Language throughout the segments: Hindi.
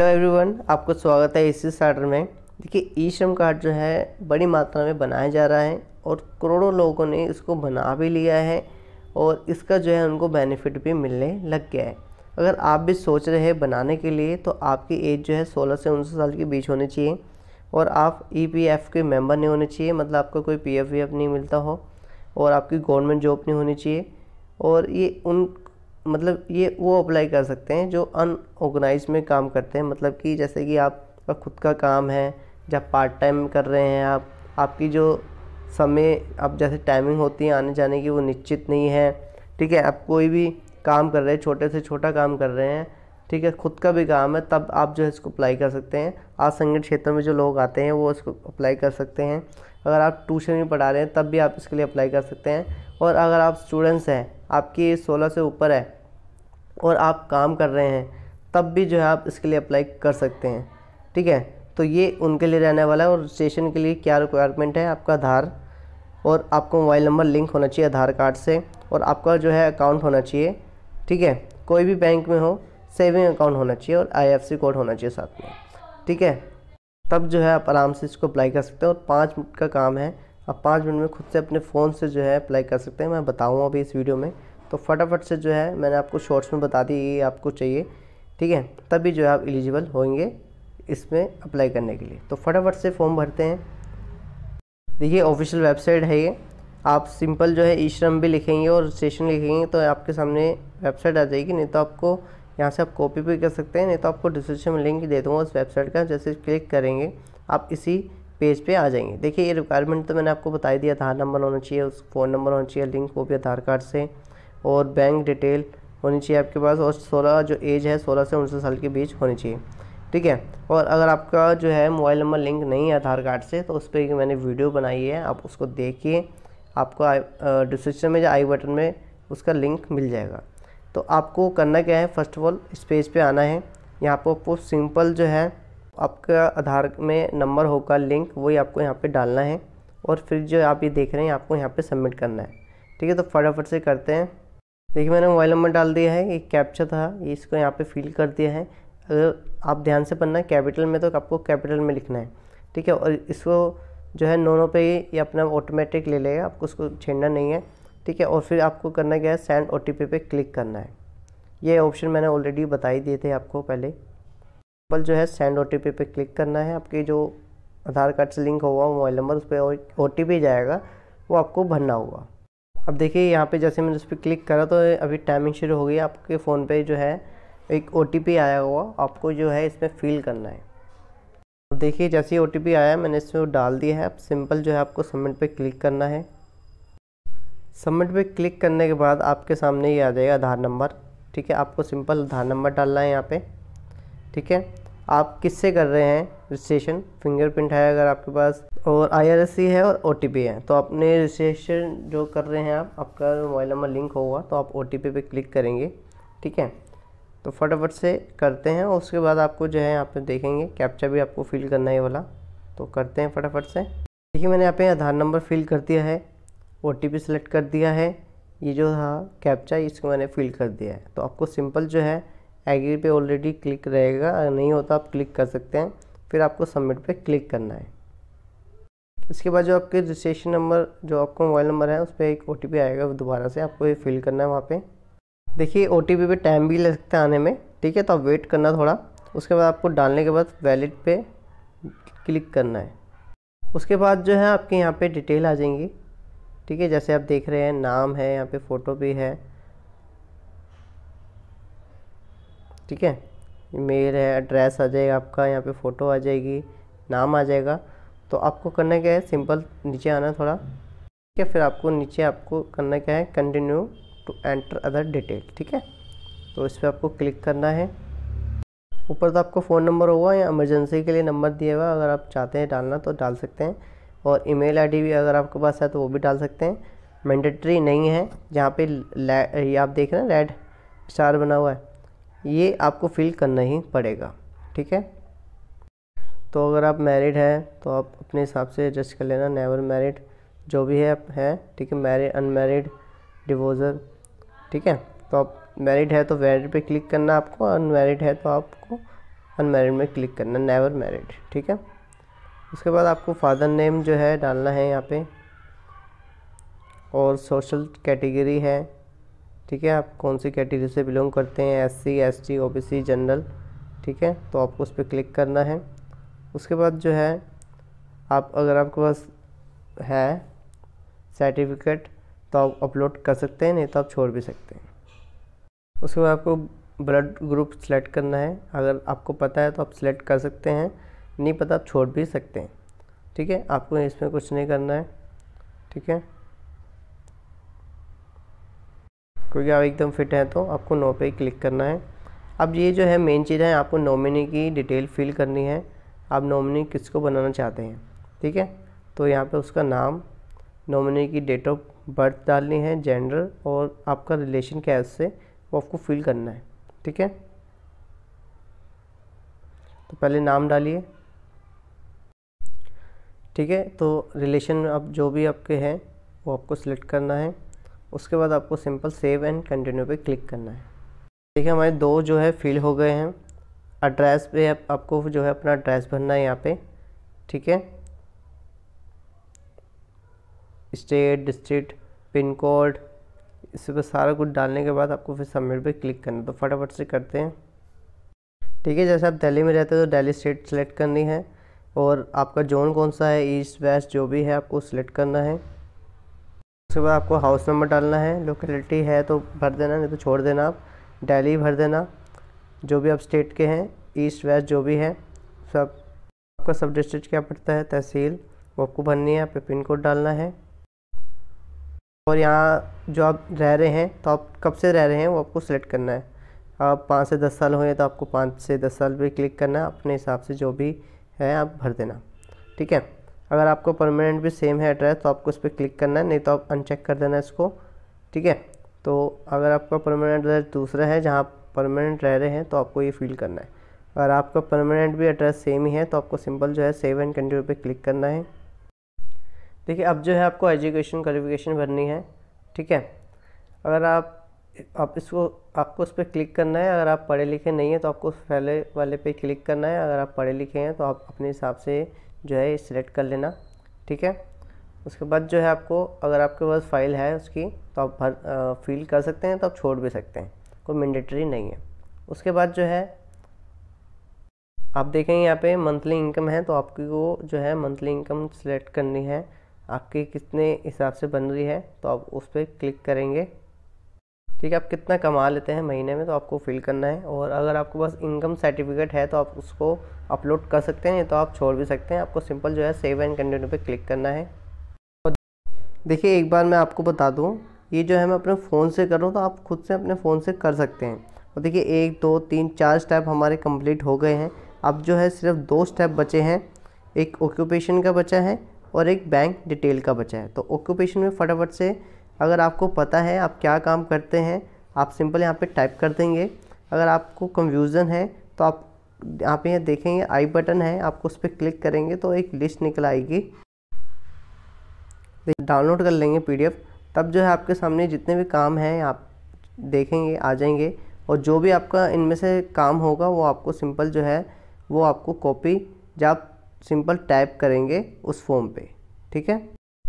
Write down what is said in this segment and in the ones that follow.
हेलो एवरीवन आपको स्वागत है इसी स्टार्टर में देखिए ई श्रम कार्ड जो है बड़ी मात्रा में बनाया जा रहा है और करोड़ों लोगों ने इसको बना भी लिया है और इसका जो है उनको बेनिफिट भी मिलने लग गया है अगर आप भी सोच रहे हैं बनाने के लिए तो आपकी एज जो है 16 से उनसठ साल के बीच होनी चाहिए और आप ई पी एफ़ के मेम्बर नहीं होने चाहिए मतलब आपका कोई पी एफ वी एफ नहीं मिलता हो और आपकी गवर्नमेंट जॉब नहीं होनी चाहिए और ये उन मतलब ये वो अप्लाई कर सकते हैं जो अनऑर्गेनाइज में काम करते हैं मतलब कि जैसे कि आपका खुद का काम है जब पार्ट टाइम कर रहे हैं आप आपकी जो समय अब जैसे टाइमिंग होती है आने जाने की वो निश्चित नहीं है ठीक है आप कोई भी काम कर रहे हैं छोटे से छोटा काम कर रहे हैं ठीक है खुद का भी काम है तब आप जो है इसको अप्लाई कर सकते हैं आज क्षेत्र में जो लोग आते हैं वो इसको अप्लाई कर सकते हैं अगर आप ट्यूशन भी पढ़ा रहे हैं तब भी आप इसके लिए अप्लाई कर सकते हैं और अगर आप स्टूडेंट्स हैं आपकी सोलह से ऊपर है और आप काम कर रहे हैं तब भी जो है आप इसके लिए अप्लाई कर सकते हैं ठीक है तो ये उनके लिए रहने वाला है और रजिस्ट्रेशन के लिए क्या रिक्वायरमेंट है आपका आधार और आपको मोबाइल नंबर लिंक होना चाहिए आधार कार्ड से और आपका जो है अकाउंट होना चाहिए ठीक है कोई भी बैंक में हो सेविंग अकाउंट होना चाहिए और आईएफसी कोड होना चाहिए साथ में ठीक है तब जो है आप आराम से इसको अप्लाई कर सकते हो और पाँच मिनट का काम है आप पाँच मिनट में खुद से अपने फ़ोन से जो है अप्लाई कर सकते हैं मैं बताऊँगा अभी इस वीडियो में तो फटाफट से जो है मैंने आपको शॉर्ट्स में बता दी ये आपको चाहिए ठीक है तभी जो है आप एलिजिबल होंगे इसमें अप्लाई करने के लिए तो फटाफट से फॉर्म भरते हैं देखिए ऑफिशियल वेबसाइट है ये आप सिंपल जो है ई श्रम भी लिखेंगे और स्टेशन लिखेंगे तो आपके सामने वेबसाइट आ जाएगी नहीं तो आपको यहाँ से आप कॉपी भी कर सकते हैं नहीं तो आपको डिस्क्रिप्शन में लिंक दे दूँगा उस वेबसाइट का जैसे क्लिक करेंगे आप इसी पेज पे आ जाएंगे देखिए ये रिक्वायरमेंट तो मैंने आपको बता दिया आधार नंबर होना चाहिए उस फ़ोन नंबर होना चाहिए लिंक वो भी आधार कार्ड से और बैंक डिटेल होनी चाहिए आपके पास और सोलह जो एज है सोलह से उनसठ साल के बीच होनी चाहिए ठीक है और अगर आपका जो है मोबाइल नंबर लिंक नहीं है आधार कार्ड से तो उस पर मैंने वीडियो बनाई है आप उसको देखिए आपको डिस्क्रिप्शन में या आई बटन में उसका लिंक मिल जाएगा तो आपको करना क्या है फर्स्ट ऑफ ऑल इस पेज पे आना है यहाँ पर आपको सिंपल जो है आपका आधार में नंबर होगा लिंक वही आपको यहाँ पे डालना है और फिर जो आप ये देख रहे हैं आपको यहाँ पे सबमिट करना है ठीक है तो फटाफट से करते हैं देखिए मैंने मोबाइल नंबर डाल दिया है ये कैप्चा था ये इसको यहाँ पे फिल कर दिया है अगर आप ध्यान से पढ़ना है कैपिटल में तो आपको कैपिटल में लिखना है ठीक है और इसको जो है नोनो पे ही ये अपना ऑटोमेटिक ले लेगा आपको उसको छेड़ना नहीं है ठीक है और फिर आपको करना क्या है सेंड ओ पे क्लिक करना है ये ऑप्शन मैंने ऑलरेडी बता ही दिए थे आपको पहले सिंपल जो है सेंड ओ टी पी पे क्लिक करना है आपके जो आधार कार्ड से लिंक होगा मोबाइल नंबर उस पर ओ टी पी जाएगा वो आपको भरना होगा अब देखिए यहाँ पे जैसे मैंने उस पर क्लिक करा तो अभी टाइमिंग शुरू हो गई आपके फ़ोन पे जो है एक ओ आया हुआ आपको जो है इसमें फिल करना है अब देखिए जैसे ही ओ आया मैंने इसमें डाल दिया है अब सिंपल जो है आपको सबमिट पे क्लिक करना है सबमिट पे क्लिक करने के बाद आपके सामने ये आ जाएगा आधार नंबर ठीक है आपको सिंपल आधार नंबर डालना है यहाँ पे ठीक है आप किससे कर रहे हैं रजिस्ट्रेशन फिंगरप्रिंट है अगर आपके पास और आई है और ओ है तो आपने रजिस्ट्रेशन जो कर रहे हैं आप आपका मोबाइल नंबर लिंक होगा तो आप ओटीपी पे क्लिक करेंगे ठीक है तो फटाफट से करते हैं और उसके बाद आपको जो है यहाँ पे देखेंगे कैप्चा भी आपको फिल करना है वाला तो करते हैं फटाफट से देखिए मैंने यहाँ पे आधार नंबर फिल कर दिया है ओ टी सेलेक्ट कर दिया है ये जो था कैप्चा इसको मैंने फिल कर दिया है तो आपको सिंपल जो है एग्री पे ऑलरेडी क्लिक रहेगा नहीं होता आप क्लिक कर सकते हैं फिर आपको सबमिट पे क्लिक करना है इसके बाद जो आपके रजिस्ट्रेशन नंबर जो आपका मोबाइल नंबर है उस पर एक ओ आएगा दोबारा से आपको ये फिल करना है वहाँ पे देखिए ओ टी पे टाइम भी लग सकता है आने में ठीक है तो आप वेट करना थोड़ा उसके बाद आपको डालने के बाद वैलिड पे क्लिक करना है उसके बाद जो है आपके यहाँ पे डिटेल आ जाएंगी ठीक है जैसे आप देख रहे हैं नाम है यहाँ पे फ़ोटो भी है ठीक है मेल है एड्रेस आ जाएगा आपका यहाँ पे फ़ोटो आ जाएगी नाम आ जाएगा तो आपको करना क्या है सिंपल नीचे आना थोड़ा ठीक है फिर आपको नीचे आपको करना क्या है continue to enter other detail ठीक है तो इस पर आपको क्लिक करना है ऊपर तो आपको फ़ोन नंबर होगा या इमरजेंसी के लिए नंबर दिया हुआ अगर आप चाहते हैं डालना तो डाल सकते हैं और ईमेल आईडी भी अगर आपके पास है तो वो भी डाल सकते हैं मैंडेटरी नहीं है जहाँ पे ये आप देख रहे हैं रेड स्टार बना हुआ है ये आपको फिल करना ही पड़ेगा ठीक है तो अगर आप मैरिड हैं तो आप अपने हिसाब से एडजस्ट कर लेना नेवर मैरिड जो भी है हैं ठीक है मैरिड अनमैरिड डिवोजर ठीक है तो आप मैरिड है तो मैरिड पे क्लिक करना आपको अनमैरिड है तो आपको अनमैरिड में क्लिक करना नेवर मैरिड ठीक है उसके बाद आपको फादर नेम जो है डालना है यहाँ पे और सोशल कैटेगरी है ठीक है आप कौन सी कैटेगरी से बिलोंग करते हैं S C S T O B C general ठीक है तो आपको उस पर क्लिक करना है उसके बाद जो है आप अगर आपके पास है सर्टिफिकेट तो आप अपलोड कर सकते हैं नहीं तो आप छोड़ भी सकते हैं उसके बाद आपको ब्लड ग्रुप सेलेक्ट करना है अगर आपको पता है तो आप सेलेक्ट कर सकते हैं नहीं पता आप छोड़ भी सकते हैं ठीक है आपको इसमें कुछ नहीं करना है ठीक है क्योंकि आप एकदम फिट हैं तो आपको नो पे क्लिक करना है अब ये जो है मेन चीज़ है आपको नॉमिनी की डिटेल फिल करनी है आप नॉमिनी किसको बनाना चाहते हैं ठीक है तो यहाँ पे उसका नाम नॉमिनी की डेट ऑफ बर्थ डालनी है जेंडर और आपका रिलेशन क्या है उससे वो आपको फिल करना है ठीक है तो पहले नाम डालिए ठीक है तो रिलेशन अब जो भी आपके हैं वो आपको सिलेक्ट करना है उसके बाद आपको सिंपल सेव एंड कंटिन्यू पे क्लिक करना है देखिए हमारे दो जो है फिल हो गए हैं एड्रेस पे आप, आपको जो है अपना एड्रेस भरना है यहाँ पे ठीक है स्टेट डिस्ट्रिक्ट पिन कोड इस पर सारा कुछ डालने के बाद आपको फिर सबमिट पे क्लिक करना तो फटाफट से करते हैं ठीक है जैसे आप दिल्ली में रहते हो तो दिल्ली स्टेट सेलेक्ट करनी है और आपका जोन कौन सा है ईस्ट वेस्ट जो भी है आपको सिलेक्ट करना है उसके बाद आपको हाउस नंबर डालना है लोकेलिटी है तो भर देना नहीं तो छोड़ देना आप डेली भर देना जो भी आप स्टेट के हैं ईस्ट वेस्ट जो भी है सब आपका सब डिस्ट्रिक्ट क्या पड़ता है तहसील वो आपको भरनी है आप पिन कोड डालना है और यहाँ जो आप रह रहे हैं तो आप कब से रह रहे हैं वो आपको सेलेक्ट करना है आप पाँच से दस साल हुए तो आपको पाँच से दस साल पर क्लिक करना अपने हिसाब से जो भी है आप भर देना ठीक है अगर आपको परमानेंट भी सेम है एड्रेस तो आपको उस पर क्लिक करना है नहीं तो आप अनचेक कर देना इसको ठीक है तो अगर आपका परमानेंट एड्रेस दूसरा है जहाँ आप परमानेंट रह रहे हैं तो आपको ये फिल करना है अगर आपका परमानेंट भी एड्रेस सेम ही है तो आपको सिंपल जो है सेव एंड कंटिन्यू पे क्लिक करना है देखिए अब जो है आपको एजुकेशन क्वालिफिकेशन भरनी है ठीक है अगर आप आप इसको आपको उस पर क्लिक करना है अगर आप पढ़े लिखे नहीं हैं तो आपको पहले वाले पे क्लिक करना है अगर आप पढ़े लिखे हैं तो आप अपने हिसाब से जो है सिलेक्ट कर लेना ठीक है उसके बाद जो है आपको अगर आपके पास फाइल है उसकी तो आप भर फिल कर सकते हैं तो आप छोड़ भी सकते हैं कोई मैंडेटरी नहीं है उसके बाद जो है आप देखें यहाँ पे मंथली इनकम है तो आपकी वो जो है मंथली इनकम सेलेक्ट करनी है आपकी कितने हिसाब से बन रही है तो आप उस पर क्लिक करेंगे ठीक है आप कितना कमा लेते हैं महीने में तो आपको फिल करना है और अगर आपके पास इनकम सर्टिफिकेट है तो आप उसको अपलोड कर सकते हैं तो आप छोड़ भी सकते हैं आपको सिंपल जो है सेव एंड कंटिन्यू पर क्लिक करना है देखिए एक बार मैं आपको बता दूँ ये जो है मैं अपने फ़ोन से कर रहा हूँ तो आप खुद से अपने फ़ोन से कर सकते हैं और देखिए एक दो तीन चार स्टेप हमारे कंप्लीट हो गए हैं अब जो है सिर्फ दो स्टेप बचे हैं एक ऑक्यूपेशन का बचा है और एक बैंक डिटेल का बचा है तो ऑक्यूपेशन में फटाफट से अगर आपको पता है आप क्या काम करते हैं आप सिंपल यहाँ पे टाइप कर देंगे अगर आपको कन्फ्यूज़न है तो आप यहाँ पे यहाँ देखेंगे आई बटन है आपको उस पर क्लिक करेंगे तो एक लिस्ट निकल आएगी डाउनलोड कर लेंगे पीडीएफ तब जो है आपके सामने जितने भी काम हैं आप देखेंगे आ जाएंगे और जो भी आपका इनमें से काम होगा वो आपको सिंपल जो है वो आपको कॉपी जब सिंपल टाइप करेंगे उस फॉर्म पे ठीक है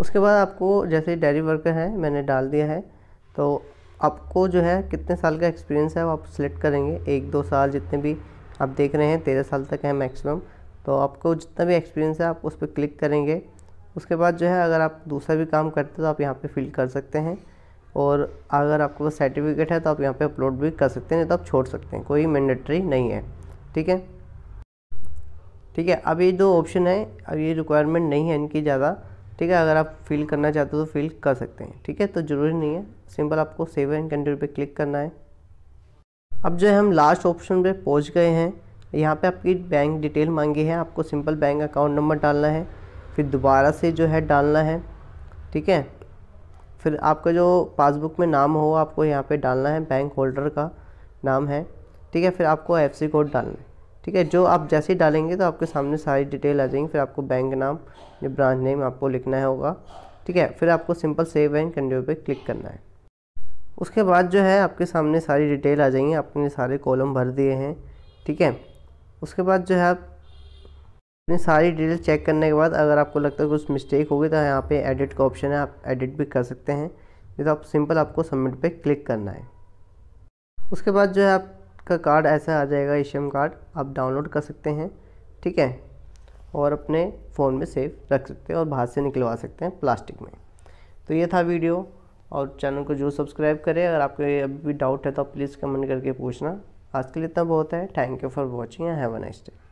उसके बाद आपको जैसे डेयरी वर्कर है मैंने डाल दिया है तो आपको जो है कितने साल का एक्सपीरियंस है वो आप सिलेक्ट करेंगे एक दो साल जितने भी आप देख रहे हैं तेरह साल तक है मैक्सिमम तो आपको जितना भी एक्सपीरियंस है आप उस पर क्लिक करेंगे उसके बाद जो है अगर आप दूसरा भी काम करते हैं तो आप यहाँ पे फिल कर सकते हैं और अगर आपके पास सर्टिफिकेट है तो आप यहाँ पे अपलोड भी कर सकते हैं नहीं तो आप छोड़ सकते हैं कोई मैंडेटरी नहीं है ठीक है ठीक है अब ये दो ऑप्शन है अब ये रिक्वायरमेंट नहीं है इनकी ज़्यादा ठीक है अगर आप फिल करना चाहते हो तो फिल कर सकते हैं ठीक है तो ज़रूरी नहीं है सिंपल आपको सेव एंड कंट्री पे क्लिक करना है अब जो है हम लास्ट ऑप्शन पे पहुंच गए हैं यहाँ पे आपकी बैंक डिटेल मांगी है आपको सिंपल बैंक अकाउंट नंबर डालना है फिर दोबारा से जो है डालना है ठीक है फिर आपका जो पासबुक में नाम हो आपको यहाँ पर डालना है बैंक होल्डर का नाम है ठीक है फिर आपको एफ कोड डालना है ठीक है जो आप जैसे ही डालेंगे तो आपके सामने सारी डिटेल आ जाएंगी फिर आपको बैंक नाम या ब्रांच नेम आपको लिखना होगा ठीक है फिर आपको सिंपल सेव एंड कंटिन्यू पे क्लिक करना है उसके बाद जो है आपके सामने सारी डिटेल आ जाएंगी आपने सारे कॉलम भर दिए हैं ठीक है उसके बाद जो है आप अपनी सारी डिटेल चेक करने के बाद अगर आपको लगता है कुछ मिस्टेक होगी तो यहाँ पे एडिट का ऑप्शन है आप एडिट भी कर सकते हैं नहीं तो आप सिंपल आपको सबमिट पे क्लिक करना है उसके बाद जो है आप का कार्ड ऐसा आ जाएगा ए कार्ड आप डाउनलोड कर सकते हैं ठीक है और अपने फ़ोन में सेव रख सकते हैं और बाहर से निकलवा सकते हैं प्लास्टिक में तो ये था वीडियो और चैनल को जो सब्सक्राइब करें अगर आपके अभी भी डाउट है तो प्लीज़ कमेंट करके पूछना आज के लिए इतना बहुत है thank you for watching have a nice day